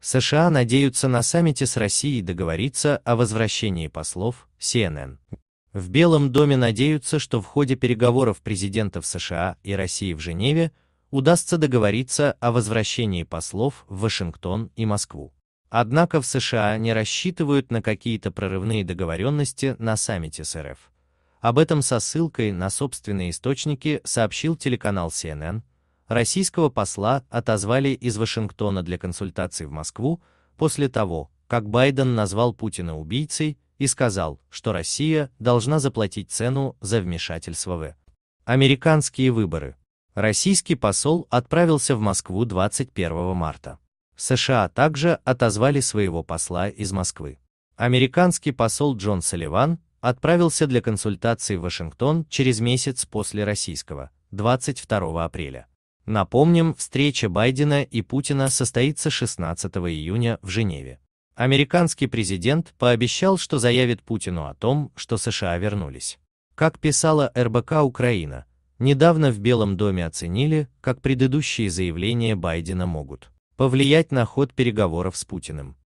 США надеются на саммите с Россией договориться о возвращении послов, CNN. В Белом доме надеются, что в ходе переговоров президентов США и России в Женеве удастся договориться о возвращении послов в Вашингтон и Москву. Однако в США не рассчитывают на какие-то прорывные договоренности на саммите с РФ. Об этом со ссылкой на собственные источники сообщил телеканал CNN, российского посла отозвали из Вашингтона для консультаций в Москву после того, как Байден назвал Путина убийцей и сказал, что Россия должна заплатить цену за вмешательство в американские выборы. Российский посол отправился в Москву 21 марта. США также отозвали своего посла из Москвы. Американский посол Джон Салливан отправился для консультаций в Вашингтон через месяц после российского, 22 апреля. Напомним, встреча Байдена и Путина состоится 16 июня в Женеве. Американский президент пообещал, что заявит Путину о том, что США вернулись. Как писала РБК Украина, недавно в Белом доме оценили, как предыдущие заявления Байдена могут повлиять на ход переговоров с Путиным.